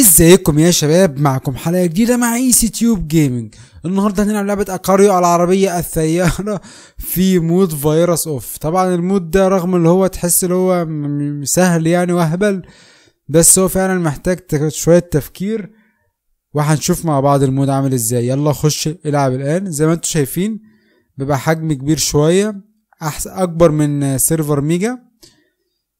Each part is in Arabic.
ازيكم يا شباب معكم حلقه جديده مع اي سي تيوب جيمنج النهارده هنلعب لعبه اكاريو العربيه الثياره في مود فيروس اوف طبعا المود ده رغم اللي هو تحس اللي هو سهل يعني واهبل بس هو فعلا محتاج شويه تفكير وهنشوف مع بعض المود عامل ازاي يلا خش العب الان زي ما انتم شايفين بيبقى حجم كبير شويه اكبر من سيرفر ميجا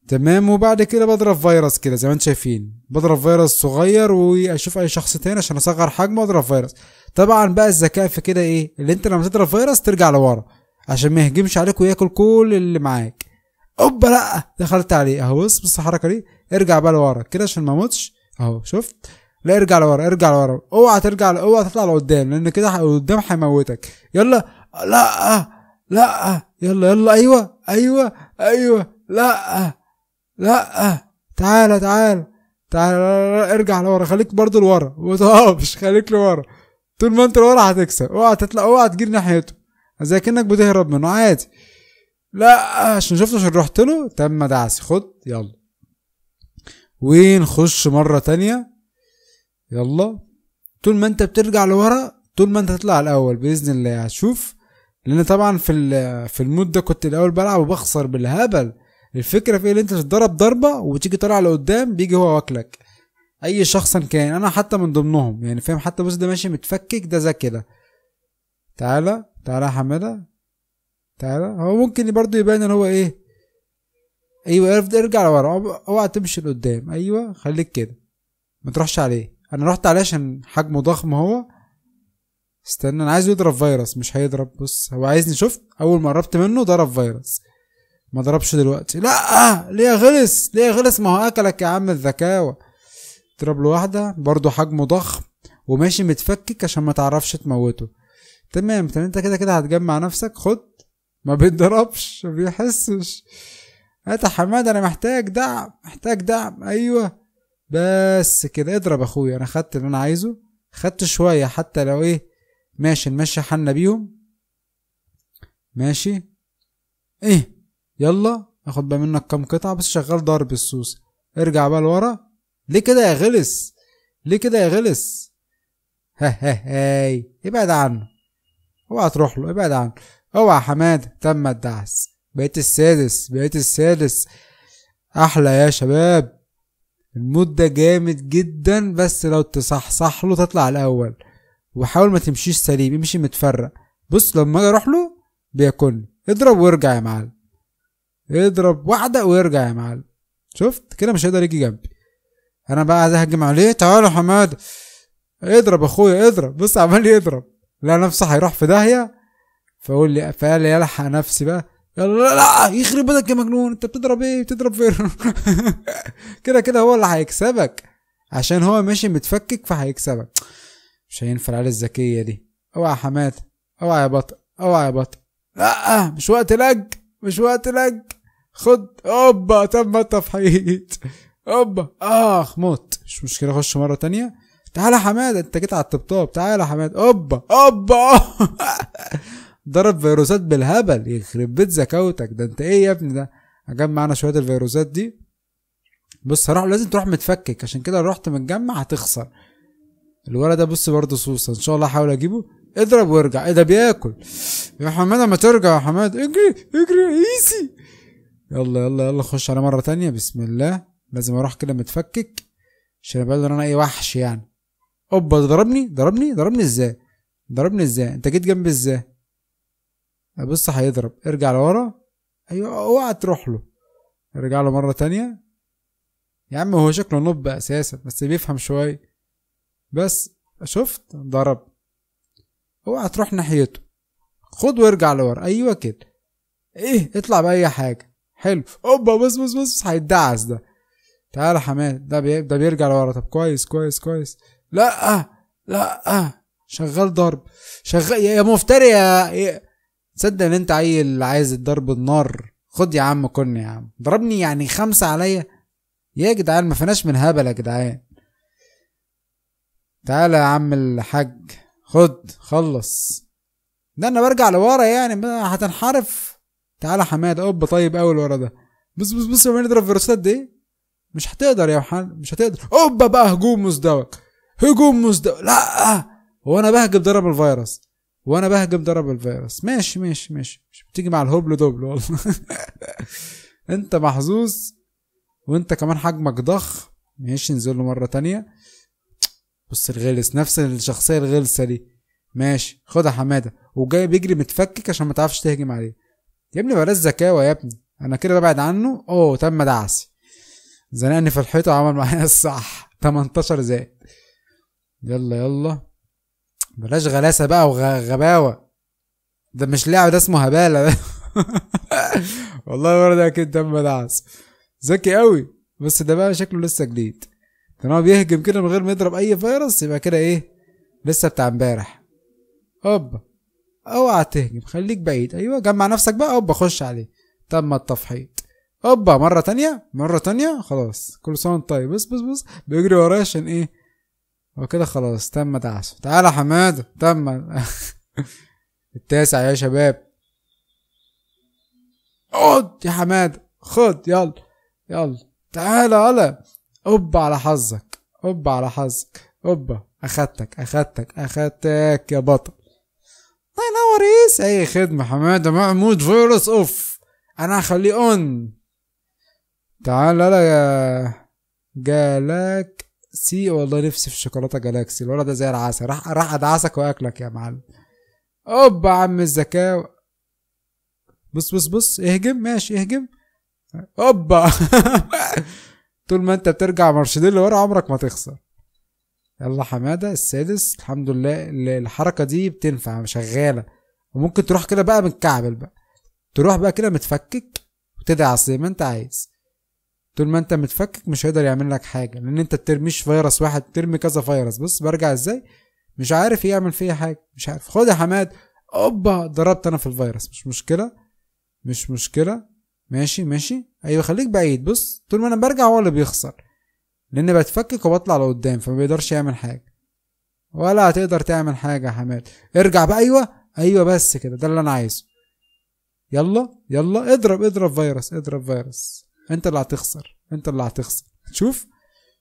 تمام وبعد كده بضرب فيروس كده زي ما انتم شايفين بضرب فيروس صغير واشوف اي شخص تاني عشان اصغر حجمه اضرب فيروس طبعا بقى الذكاء في كده ايه اللي انت لما تضرب فيروس ترجع لورا عشان ما يهجمش عليك وياكل كل اللي معاك اوبا لا دخلت عليه اهو بص بص الحركه دي ارجع بقى لورا كده عشان ما اموتش اهو شفت لا ارجع لورا ارجع لورا اوعى ترجع اوعى تطلع لقدام لان كده قدام هيموتك يلا لا لا يلا يلا ايوه ايوه ايوه لا لا تعالى آه، تعالى تعالى ارجع لورا خليك برضه لورا ما تقفش خليك لورا طول ما انت لورا هتكسب اوعى تطلع اوعى تجيب ناحيته زي كانك بتهرب منه عادي لا آه، عشان شفته عشان رحت له تم دعسي خد يلا ونخش مره تانية يلا طول ما انت بترجع لورا طول ما انت هتطلع الاول باذن الله هتشوف لان طبعا في في المود ده كنت الاول بلعب وبخسر بالهبل الفكره في ايه انت تضرب ضربه وتيجي طالع لقدام بيجي هو واكلك اي شخصا كان انا حتى من ضمنهم يعني فاهم حتى بص ده ماشي متفكك ده زي كده تعالى تعالى يا حماده تعالى هو ممكن برضه يبان ان هو ايه ايوه ارفض ارجع لورا اوعى تمشي لقدام ايوه خليك كده ما تروحش عليه انا رحت عليه عشان حجمه ضخم هو استنى انا عايز يضرب فيروس مش هيضرب بص هو عايزني شفت اول ما قربت منه ضرب فيروس ما ضربش دلوقتي لا ليه غلس ليه غلس ما هو اكلك يا عم الذكاوه ضرب له واحده برضه حجمه ضخم وماشي متفكك عشان ما تعرفش تموته تمام تمام انت كده كده هتجمع نفسك خد ما بيتضربش ما بيحسش هات حماد انا محتاج دعم محتاج دعم ايوه بس كده اضرب اخويا انا خدت اللي انا عايزه خدت شويه حتى لو ايه ماشي نمشي حالنا بيهم ماشي ايه يلا اخد بقى منك كام قطعة بس شغال ضرب السوس ارجع بقى لورا ليه كده يا غلس ليه كده يا غلس ها ها هاي ابعد عنه اوعى تروح له ابعد عنه اوعى حماد تم الدعس بقيت السادس بقيت السادس احلى يا شباب المود ده جامد جدا بس لو تصحصح له تطلع الاول وحاول ما تمشيش سليم امشي متفرق بص لما اجي اروح له بياكلني اضرب وارجع يا معلم اضرب واحده ويرجع يا معلم شفت كده مش هيقدر يجي جنبي انا بقى عايز اهجم عليه تعالى يا حماده اضرب اخويا اضرب بص عمال يضرب لا نفسه هيروح في داهيه فاقول لي فقال لي الحق نفسي بقى يلا لا لا يخرب بيتك يا مجنون انت بتضرب ايه بتضرب فين كده كده هو اللي هيكسبك عشان هو ماشي متفكك فهيكسبك مش هينفع العيال الذكيه دي اوعى يا حماده اوعى يا بطل اوعى يا بطل لا مش وقت لج مش وقت لك خد اوبا تم التفحيط اوبا اخ موت مش مشكله اخش مره تانية تعالى حماده انت جيت على الطبطاب تعالى حماده اوبا اوبا ضرب فيروسات بالهبل يخرب بيت زكاوتك ده انت ايه يا ابني ده اجمع انا شويه الفيروسات دي بص هروح لازم تروح متفكك عشان كده لو رحت متجمع هتخسر الولد ده بص برضه سوسه ان شاء الله احاول اجيبه اضرب وارجع ايه ده بياكل يا حماد اما ترجع يا حماد اجري اجري ايسي يلا يلا يلا خش على مره تانية بسم الله لازم اروح كده متفكك عشان ابقى انا اي وحش يعني اوبا ضربني ضربني ضربني ازاي ضربني ازاي انت جيت جنبي ازاي بص هيضرب ارجع لورا ايوه اوعى تروح له ارجع له مره تانية يا عم هو شكله نوب اساسا بس بيفهم شويه بس شفت ضرب اوعى تروح ناحيته خد وارجع لورا ايوه كده ايه اطلع باي حاجه حلو اوبا بص بص بص هيدعس ده تعالى حماد ده بي... ده بيرجع لورا طب كويس كويس كويس لا لا شغال ضرب شغال يا مفتري يا تصدق ان انت عيل عايز الضرب النار خد يا عم كن يا عم ضربني يعني خمسة عليا يا جدعان ما فيناش من هبل يا جدعان تعالى يا عم الحاج خد خلص ده انا برجع لورا يعني هتنحرف تعالى حماد اوب طيب قوي ورا ده بص بص بص لما نضرب فيروسات دي مش هتقدر يا محمد مش هتقدر اوبا بقى هجوم مزدوج هجوم مزدوج لا وانا بهجم ضرب الفيروس وانا بهجم ضرب الفيروس ماشي ماشي ماشي مش بتيجي مع الهبل دوبل والله انت محظوظ وانت كمان حجمك ضخ ماشي نزله له مره تانية بص الغلس نفس الشخصيه الغلسه دي ماشي خدها حماده وجاي بيجري متفكك عشان ما تعرفش تهجم عليه يا ابني بلاش زكاوه يا ابني انا كده ببعد عنه اوه تم دعسي زنقني في الحيطه وعمل معايا الصح 18 زائد يلا يلا بلاش غلاسه بقى وغباوه ده مش لاعب ده اسمه هباله ده والله المره اكيد تم دعس ذكي قوي بس ده بقى شكله لسه جديد كان هو بيهجم كده من غير ما يضرب اي فيروس يبقى كده ايه لسه بتاع امبارح هوب اوعى تهجم خليك بعيد ايوه جمع نفسك بقى هوب خش عليه تم التفحيط هوبا مره تانية مره تانية خلاص كل سنه طيب بس بس بس بيجري ورايا عشان ايه هو كده خلاص تم دعسه تعالى حماده تم التاسع يا شباب اقعد يا حماده خد يلا يلا تعالى يلا هوبا على حظك هوبا على حظك هوبا اخدتك اخدتك اخدتك يا بطل الله ينور يس اي خدمة حمادة محمود فيروس اوف انا هخليه اون تعال لا يا جالاكسي والله نفسي في شوكولاته جالاكسي الولد ده زي العسل راح راح ادعسك واكلك يا معلم اوبا عم الزكاوى بص بص بص اهجم ماشي اهجم اوبا طول ما انت بترجع مرشدين لورا عمرك ما تخسر يلا حماده السادس الحمد لله الحركه دي بتنفع شغاله وممكن تروح كده بقى متكعبل بقى تروح بقى كده متفكك وتدعس زي ما انت عايز طول ما انت متفكك مش هيقدر يعمل لك حاجه لان انت بترميش فيروس واحد ترمي كذا فيروس بص برجع ازاي مش عارف يعمل فيا حاجه مش عارف خد يا حماد اوبا ضربت انا في الفيروس مش مشكله مش مشكله ماشي ماشي ايوه خليك بعيد بص طول ما انا برجع هو اللي بيخسر لان بتفكك وبطلع لقدام فما بيقدرش يعمل حاجه ولا هتقدر تعمل حاجه يا حماد ارجع بقى ايوه ايوه بس كده ده اللي انا عايزه يلا يلا اضرب اضرب فيروس اضرب فيروس انت اللي هتخسر انت اللي هتخسر شوف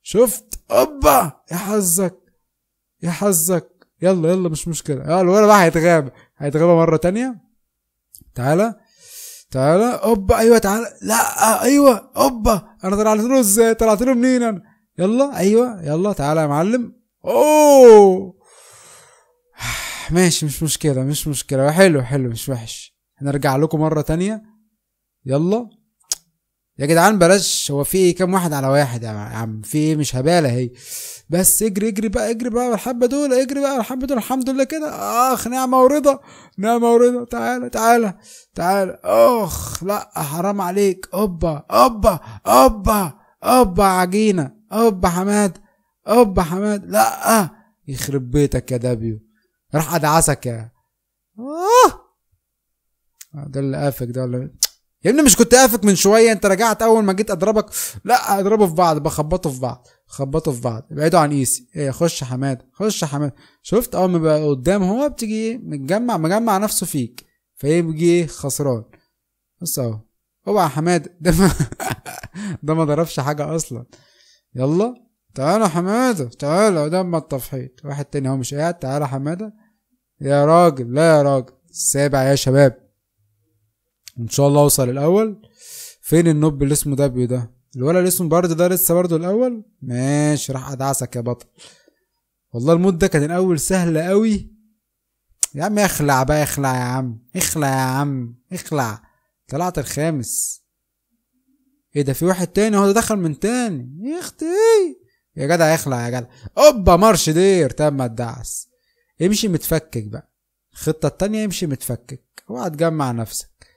شفت اوبا يا حظك يا حظك يلا يلا مش مشكله الولد بقى هيتغاب هيتغاب مره تانية تعالى تعالى اوبا ايوه تعالى لا ايوه اوبا انا طلعت له ازاي طلعت له منين انا يلا ايوه يلا تعالى يا معلم اوه ماشي مش مشكله مش مشكله حلو حلو مش وحش هنرجع لكم مره تانية يلا يا جدعان بلاش هو في ايه كام واحد على واحد يا عم في ايه مش هباله اهي بس اجري اجري بقى اجري بقى الحبه دول اجري بقى الحبه دول الحمد لله كده اخ نعمه ورضا نعمه ورضا تعالى تعالى تعالى اخ لا حرام عليك اوبا اوبا اوبا اوبا عجينة اوبا حماد اوبا حماد لأ يخرب بيتك يا دبيو راح أدعسك يا آه ده اللي قافك ده ولا يا ابني مش كنت قافك من شوية أنت رجعت أول ما جيت أضربك لأ أضربه في بعض بخبطه في بعض خبطه في بعض ابعدوا عن ايسي ايه خش حماد خش حماد شفت اول ما بقى قدام هو بتيجي ايه متجمع مجمع نفسه فيك فايه بيجي ايه خسران بص اهو اوعى يا حماده ده ما ده ما ضربش حاجه اصلا يلا تعالى يا حماده تعالى قدام التفحيط واحد تاني هو مش قاعد تعالى يا حماده يا راجل لا يا راجل السابع يا شباب ان شاء الله اوصل الاول فين النوب اللي اسمه دبليو ده الولد اللي اسمه برد ده لسه برضه الاول ماشي راح ادعسك يا بطل والله المود ده كان الاول سهل قوي يا عم اخلع بقى اخلع يا عم اخلع يا عم اخلع طلعت الخامس ايه ده في واحد تاني هو ده دخل من تاني يا اختي يا جدع اخلع يا جدع اوبا مارش دير تم الدعس امشي متفكك بقى الخطه التانية امشي متفكك اوعى تجمع نفسك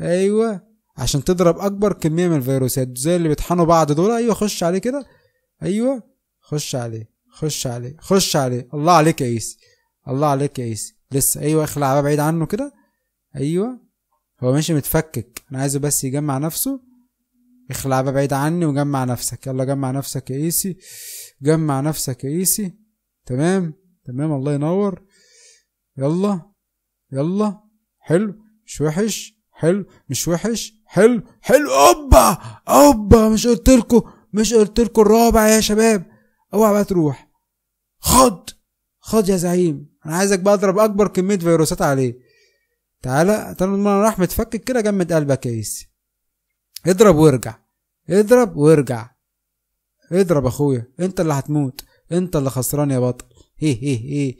ايوه عشان تضرب اكبر كميه من الفيروسات زي اللي بيطحنوا بعض دول ايوه خش عليه كده ايوه خش عليه خش عليه خش عليه الله عليك يا ايسي الله عليك يا ايسي لسه ايوه اخلع بقى بعيد عنه كده ايوه هو ماشي متفكك انا عايزه بس يجمع نفسه اخلع بقى بعيد عني وجمع نفسك يلا جمع نفسك يا ايسي جمع نفسك يا ايسي تمام تمام الله ينور يلا يلا حلو مش وحش حلو مش وحش حلو حلو اوبا اوبا مش قلت مش قلت الرابع يا شباب اوعى بقى تروح خد خد يا زعيم انا عايزك بقى اضرب اكبر كميه فيروسات عليه تعالى طالما راح متفكك كده جمد قلبك يا يسي اضرب وارجع اضرب وارجع اضرب اخويا انت اللي هتموت انت اللي خسران يا بطل هي هي هي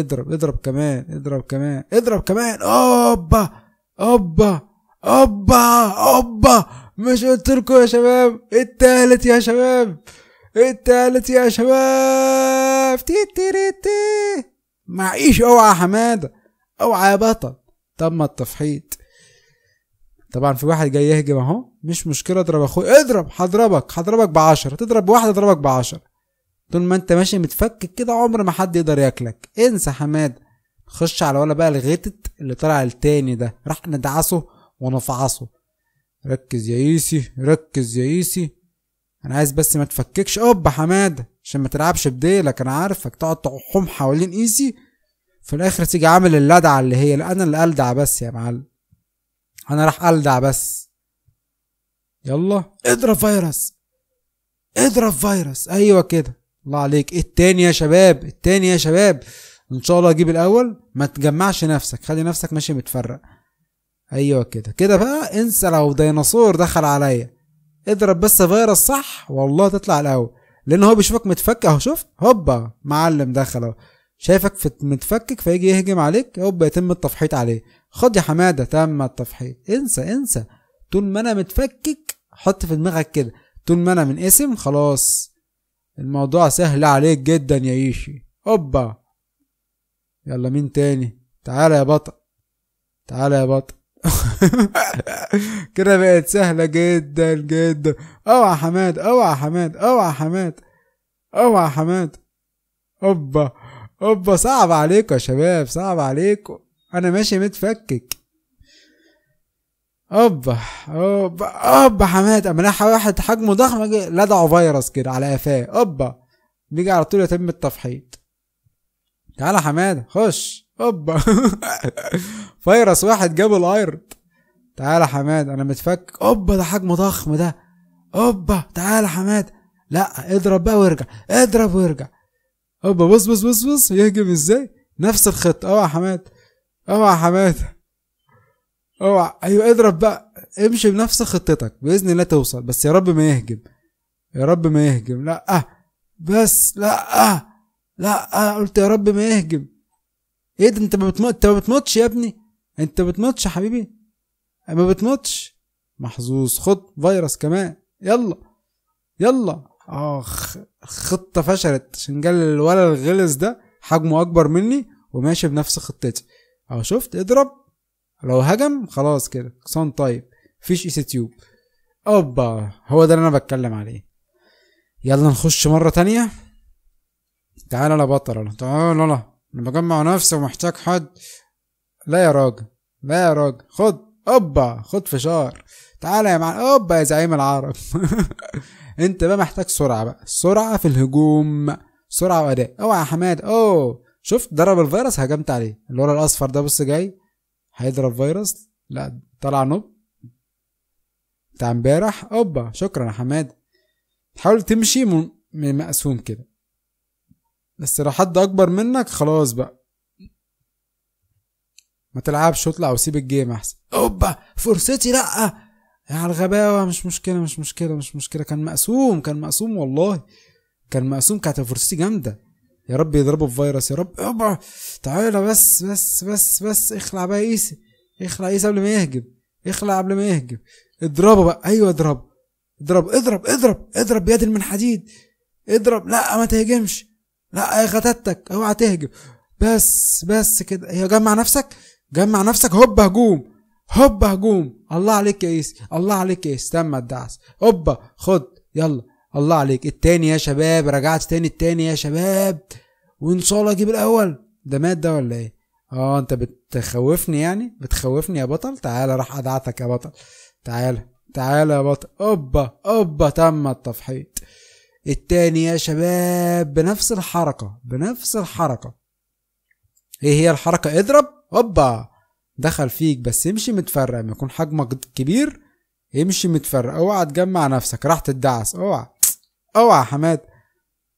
اضرب اضرب كمان اضرب كمان اضرب كمان اوبا اوبا اوبا اوبا مش قلت لكم يا شباب التالت يا شباب التالت يا شباب تي تي تي معيش اوعى يا حماده اوعى يا بطل تم التفحيط طبعا في واحد جاي يهجم اهو مش مشكله اضرب اخويا اضرب هضربك هضربك ب 10 تضرب بواحد اضربك ب 10 طول ما انت ماشي متفكك كده عمر ما حد يقدر ياكلك انسى حماد خش على ولا بقى الغتت اللي طلع التاني ده راح ندعسه ونفعصه ركز يا ايسي ركز يا ايسي انا عايز بس ما تفككش اوبا حماده عشان ما تلعبش بديلك انا عارفك تقعد تحوم حوالين ايسي في الاخر تيجي عامل اللدعه اللي هي انا اللي الدع بس يا معلم انا راح الدع بس يلا اضرب فيروس اضرب فيروس ايوه كده الله عليك التاني يا شباب التاني يا شباب ان شاء الله اجيب الاول ما تجمعش نفسك خلي نفسك ماشي متفرق ايوه كده كده بقى انسى لو ديناصور دخل عليا اضرب بس فيروس صح والله تطلع الاول لان هو بيشوفك متفك اهو شوف هوبا معلم دخل اهو شايفك متفكك فيجي يهجم عليك هوب يتم التفحيط عليه خد يا حماده تم التفحيط انسى انسى طول ما انا متفكك حط في دماغك كده طول ما انا من اسم خلاص الموضوع سهل عليك جدا يا ايشي اوبا يلا مين تاني تعالى يا بطل تعالى يا بطل كده بقت سهلة جدا جدا اوعى حماد اوعى حماد اوعى حماد اوعى حماد اوبا اوبا صعب عليكم يا شباب صعب عليكم انا ماشي متفكك اوبا اوبا اوبا حماد اما الاقي واحد حجمه ضخم لدعه فيروس كده على قفاه اوبا بيجي على طول يتم التفحيط تعالى حماد خش اوبا فيروس واحد جاب الايرد تعالى حماد انا متفك اوبا ده حجمه ضخم ده اوبا تعالى حماد لا اضرب بقى وارجع اضرب وارجع هوبا بص بص بص بص يهجم ازاي نفس الخط اوعى حماد اوعى حماد اوعى ايوه اضرب بقى امشي بنفس خطتك باذن الله توصل بس يا رب ما يهجم يا رب ما يهجم لا أه. بس لا أه. لا أه. قلت يا رب ما يهجم ايه ده انت ما بتموت انت ما يا ابني انت ما بتموتش يا حبيبي ما بتموتش محظوظ خد فيروس كمان يلا يلا اخ آه، خطه فشلت عشان قال الولد الغلس ده حجمه اكبر مني وماشي بنفس خطتي اهو شفت اضرب لو هجم خلاص كده صن طيب مفيش ايسي تيوب اوبا هو ده اللي انا بتكلم عليه يلا نخش مره تانية تعالى لا بطل انا تعالى لا انا بجمع نفسي ومحتاج حد لا يا راجل لا يا راجل خد اوبا خد فشار تعالى يا معلم اوبا يا زعيم العرب انت بقى محتاج سرعه بقى سرعه في الهجوم سرعه واداء اوعى يا حماد اوه شفت ضرب الفيروس هجمت عليه اللي الاصفر ده بص جاي هيضرب فيروس لا طلع نوب بتاع امبارح اوبا شكرا يا حماد حاول تمشي من مقسوم كده بس لو حد اكبر منك خلاص بقى ما تلعبش اطلع وسيب الجيم احسن اوبا فرصتي لا على الغباوه مش مشكله مش مشكله مش مشكله كان مقسوم كان مقسوم والله كان مقسوم كانت فرصتي جامده يا رب يضربه بفيروس يا رب ابا تعالى بس بس بس بس اخلع بقى قيسي اخلع قيسي قبل ما يهجم اخلع قبل ما يهجم اضربه بقى ايوه اضربه اضرب اضرب اضرب اضرب بيد من حديد اضرب لا ما تهجمش لا غتتك اوعى تهجم بس بس كده هي جمع نفسك جمع نفسك هوب هجوم هوبا هجوم الله عليك يا ايسي الله عليك يا قيس تم الدعس هوبا خد يلا الله عليك التاني يا شباب رجعت تاني التاني يا شباب الله اجيب الاول ده مات ده ولا ايه اه انت بتخوفني يعني بتخوفني يا بطل تعالى راح ادعتك يا بطل تعالى تعالى يا بطل اوبا اوبا تم التفحيط التاني يا شباب بنفس الحركة بنفس الحركة ايه هي الحركة اضرب اوبا دخل فيك بس امشي متفرق ما يكون حجمك كبير امشي متفرق اوعى تجمع نفسك راح تدعس اوعى اوعى حماد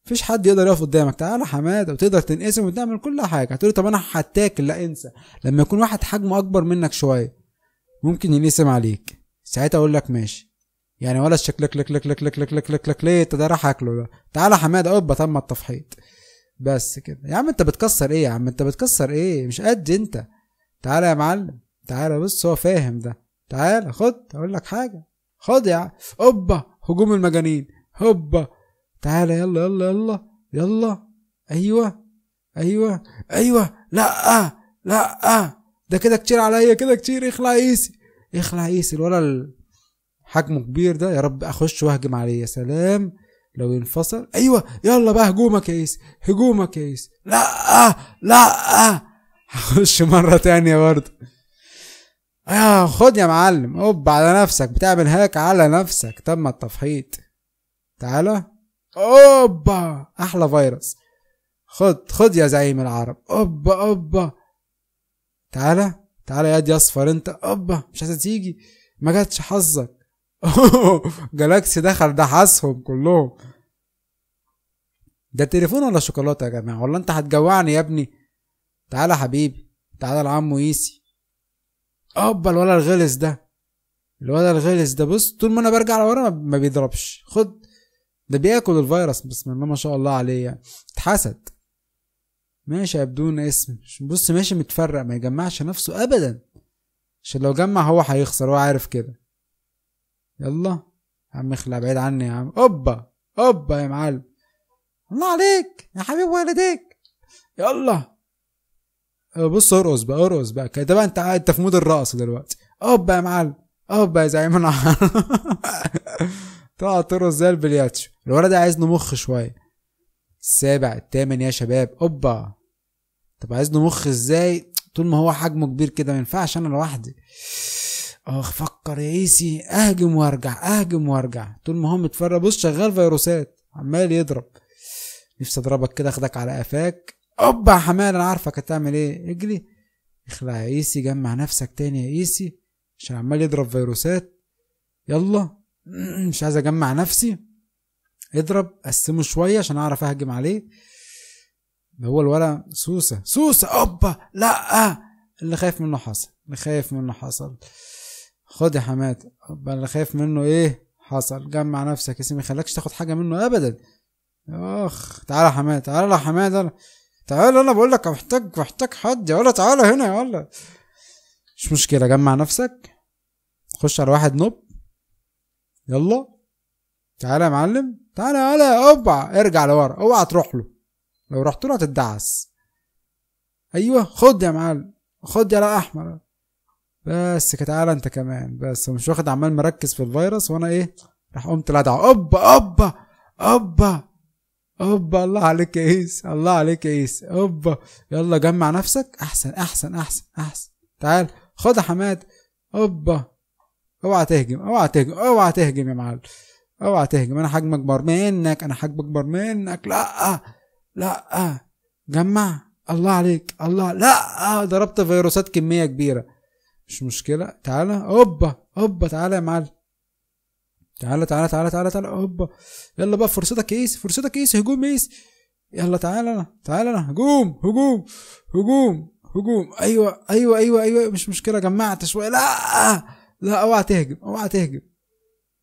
مفيش حد يقدر يقف قدامك تعالى حماد وتقدر تنقسم وتعمل كل حاجه هتقول طب انا هتاكل لا انسى لما يكون واحد حجمه اكبر منك شويه ممكن ينقسم عليك ساعتها اقول لك ماشي يعني ولا شكلك لك لك لك لك لك لك لك لك ليه انت ده راح اكله ده تعالى حماد اوبا تم التفحيط بس كده يا عم انت بتكسر ايه يا عم انت بتكسر ايه مش قد انت تعالى يا معلم تعالى بص هو فاهم ده تعالى خد اقول لك حاجه خد يا اوبا هجوم المجانين هوبا تعالى يلا يلا يلا يلا ايوه ايوه ايوه لا لا ده كده كتير عليا كده كتير اخلع ايسي اخلع ايسي الولد حجمه كبير ده يا رب اخش واهجم عليه يا سلام لو ينفصل ايوه يلا بقى هجومك يا ايسي هجومك يا ايسي لا لا هخش مره تانية برضه اه خد يا معلم اوب على نفسك بتعمل هاك على نفسك تم التفحيط تعالى اوبا احلى فيروس خد خد يا زعيم العرب اوبا اوبا تعالى تعالى يا دي اصفر انت اوبا مش تيجي ما جاتش حظك جالاكسي دخل دحسهم كلهم ده تليفون ولا شوكولاته يا جماعه ولا انت هتجوعني يا ابني تعالى حبيبي تعالى لعمو ويسي اوبا الولد الغلس ده الولد الغلس ده بص طول ما انا برجع لورا ما بيضربش خد ده بياكل الفيروس بسم الله ما شاء الله عليه يعني اتحسد ماشي بدون اسم بص ماشي متفرق ما يجمعش نفسه ابدا عشان لو جمع هو هيخسر هو عارف كده يلا يا عم اخلع بعيد عني يا عم اوبا اوبا يا معلم الله عليك يا حبيب والديك يلا أه، بص ارقص بقى ارقص بقى ده بقى انت انت في مود الرقص دلوقتي اوبا يا معلم اوبا يا زعيم تقعد ترقص زي البلياتشو الولد ده عايز نمخ شويه السابع الثامن يا شباب اوبا طب عايز نمخ ازاي طول ما هو حجمه كبير كده ما ينفعش انا لوحدي اخ فكر يا ايسي اهجم وارجع اهجم وارجع طول ما هو متفرج بص شغال فيروسات عمال يضرب نفسي اضربك كده اخدك على قفاك اوبا يا حمال انا عارفك هتعمل ايه اجري اخلع يا ايسي جمع نفسك تاني يا ايسي عشان عمال يضرب فيروسات يلا مش عايز اجمع نفسي اضرب قسمه شويه عشان اعرف اهجم عليه ده هو الورق سوسه سوسه اوبا لا اللي خايف منه حصل اللي خايف منه حصل خد يا حماد اوبا اللي خايف منه ايه حصل جمع نفسك يا سيدي ما تاخد حاجه منه ابدا اخ تعالى يا حماد تعالى يا حماد تعال انا بقول لك محتاج محتاج حد يا ولا تعالى هنا يا ولا مش مشكله جمع نفسك خش على واحد نوب يلا تعالى يا معلم تعالى يا اوبع ارجع لورا اوعى تروح له لو رحت له هتدعس ايوه خد يا معلم خد يا احمر بس تعالى انت كمان بس مش واخد عمال مركز في الفيروس وانا ايه راح قمت لدعه اوبا اوبا اوبا اوبا الله عليك يا ايس الله عليك يا ايس اوبا يلا جمع نفسك احسن احسن احسن احسن تعال خد يا حماد اوبا اوعى تهجم اوعى تهجم اوعى تهجم يا معلم اوعى تهجم انا حجمي اكبر منك انا حجمي اكبر منك لا لا جمع الله عليك الله لا ضربت فيروسات كميه كبيره مش مشكله تعالى اوبا اوبا تعالى يا معلم تعالى تعالى تعالى تعالى تعالى هوبا يلا بقى فرصتك ايس فرصتك ايس هجوم ايس يلا تعالى تعالى هجوم هجوم هجوم هجوم ايوه ايوه ايوه ايوه مش مشكله جمعت شويه لا لا اوعى تهجم اوعى تهجم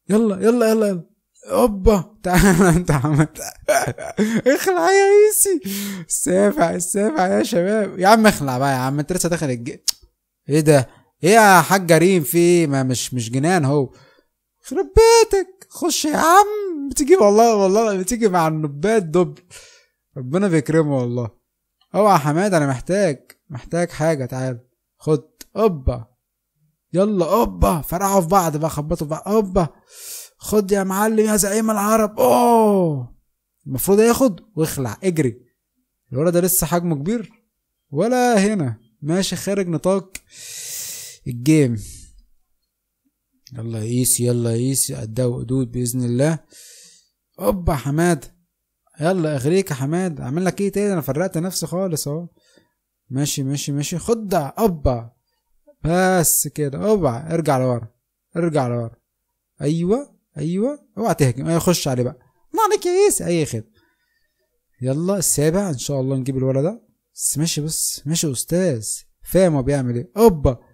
يلا يلا يلا يلا اوبا تعالى انت عملت اخلع يا ايسي السافع السافع يا شباب يا عم اخلع بقى يا عم انت لسه داخل الج ايه ده ايه يا حاج ريم في ما مش مش جنان هو يخرب بيتك خش يا عم بتيجي والله والله بتيجي مع النبات دب ربنا بيكرمه والله اوعى حماد انا محتاج محتاج حاجه تعال خد اوبا يلا اوبا فرقعوا في بعض بقى خبطوا في بعض اوبا خد يا معلم يا زعيم العرب اوه المفروض ياخد واخلع اجري الولد ده لسه حجمه كبير ولا هنا ماشي خارج نطاق الجيم يلا يا قيسي يلا يا قيسي قدها حدود باذن الله اوبا حماد يلا اغريك يا حماد اعمل لك ايه تاني انا فرقت نفسي خالص اهو ماشي ماشي ماشي خد اوبا بس كده اوبا ارجع لورا ارجع لورا ايوه ايوه اوعى تهجم ايوه خش عليه بقى ما عليك يا قيس اي خد يلا السابع ان شاء الله نجيب الولد ده بس ماشي بس ماشي يا استاذ فاهم هو بيعمل ايه اوبا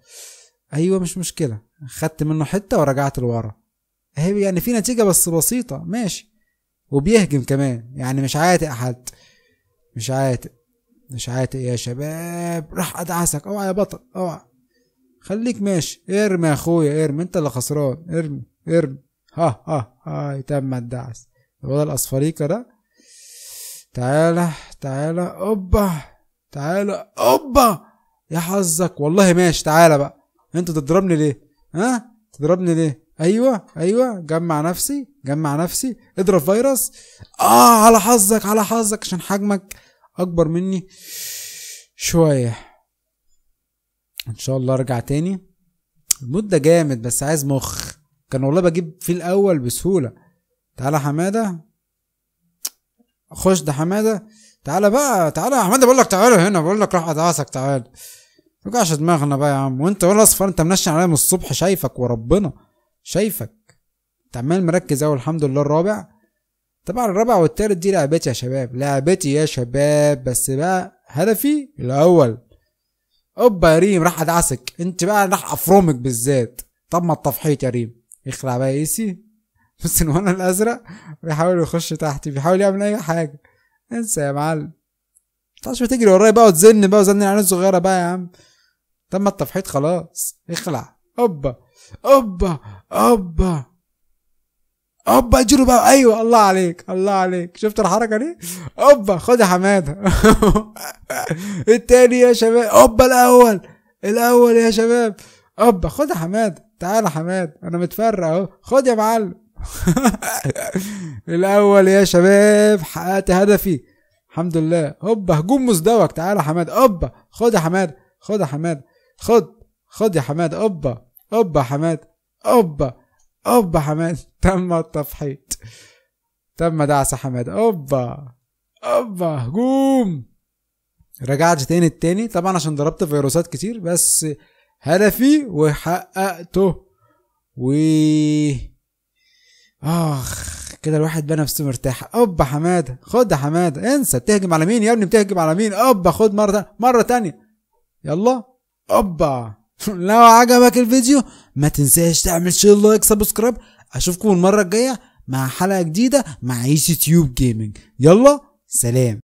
ايوه مش مشكله خدت منه حته ورجعت لورا اهي يعني في نتيجه بس بسيطه ماشي وبيهجم كمان يعني مش عاتق حد مش عاتق مش عاتق يا شباب راح ادعسك اوعى يا بطل اوعى خليك ماشي ارمي يا اخويا ارمي انت اللي خسران ارمي ارمي ها ها ها تم الدعس الواد الاصفريكه ده تعالى تعالى اوبا تعالى اوبا يا حظك والله ماشي تعالى بقى انت تضربني ليه ها تضربني ليه ايوه ايوه جمع نفسي جمع نفسي اضرب فيروس اه على حظك على حظك عشان حجمك اكبر مني شويه ان شاء الله ارجع تاني المدة جامد بس عايز مخ كان والله بجيب في الاول بسهولة تعالى حمادة خش ده حمادة تعالى بقى تعالى يا حمادة بقول لك تعالى هنا بقول لك راح ادعسك تعالى رجعش دماغنا بقى يا عم وانت ولا اصفر انت منشن عليا من الصبح شايفك وربنا شايفك انت عمال مركز اول الحمد لله الرابع طبعا الرابع والتالت دي لعبتي يا شباب لعبتي يا شباب بس بقى هدفي الاول اوبا يا ريم راح ادعسك انت بقى راح افرمك بالذات طب ما التفحيط يا ريم يخلع بقى ايسي بس الوان الازرق بيحاول يخش تحتي بيحاول يعمل اي حاجه انسى يا معلم متعرفش بتجري ورايا بقى وتزن بقى وزن العيال الصغيره بقى يا عم تم التفحيط خلاص اخلع اوبا اوبا اوبا اوبا اجروا بقى ايوه الله عليك الله عليك شفت الحركه دي اوبا خد يا حماده التاني يا شباب اوبا الاول الاول يا شباب اوبا خد يا حماده تعال يا حماد انا متفرق اهو خد يا معلم الاول يا شباب حققت هدفي الحمد لله هوبا هجوم مزدوج تعال يا حماد اوبا خد يا حماد خد يا حماد خد خد يا حماد اوبا اوبا حماد اوبا اوبا حماد تم التفحيط تم دعس حماد اوبا اوبا هجوم رجعت تاني التاني طبعا عشان ضربت فيروسات كتير بس هدفي وحققته و اخ كده الواحد بقى نفسه مرتاح اوبا حماده خد يا حماده انسى بتهجم على مين يا ابني بتهجم على مين اوبا خد مره تانية. مره تانية يلا اوبا لو عجبك الفيديو ما تنساش تعمل شير لايك سبسكرايب اشوفكم المره الجايه مع حلقه جديده مع يوتيوب جيمنج يلا سلام